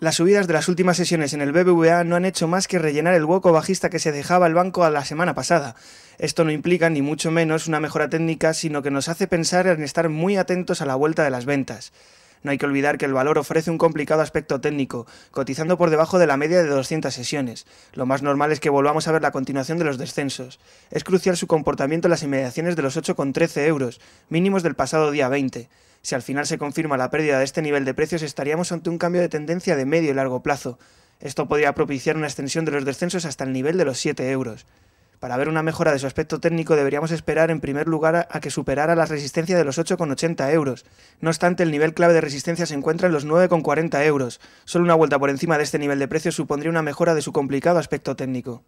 Las subidas de las últimas sesiones en el BBVA no han hecho más que rellenar el hueco bajista que se dejaba el banco a la semana pasada. Esto no implica ni mucho menos una mejora técnica, sino que nos hace pensar en estar muy atentos a la vuelta de las ventas. No hay que olvidar que el valor ofrece un complicado aspecto técnico, cotizando por debajo de la media de 200 sesiones. Lo más normal es que volvamos a ver la continuación de los descensos. Es crucial su comportamiento en las inmediaciones de los 8,13 euros, mínimos del pasado día 20. Si al final se confirma la pérdida de este nivel de precios, estaríamos ante un cambio de tendencia de medio y largo plazo. Esto podría propiciar una extensión de los descensos hasta el nivel de los 7 euros. Para ver una mejora de su aspecto técnico deberíamos esperar en primer lugar a que superara la resistencia de los 8,80 euros. No obstante, el nivel clave de resistencia se encuentra en los 9,40 euros. Solo una vuelta por encima de este nivel de precios supondría una mejora de su complicado aspecto técnico.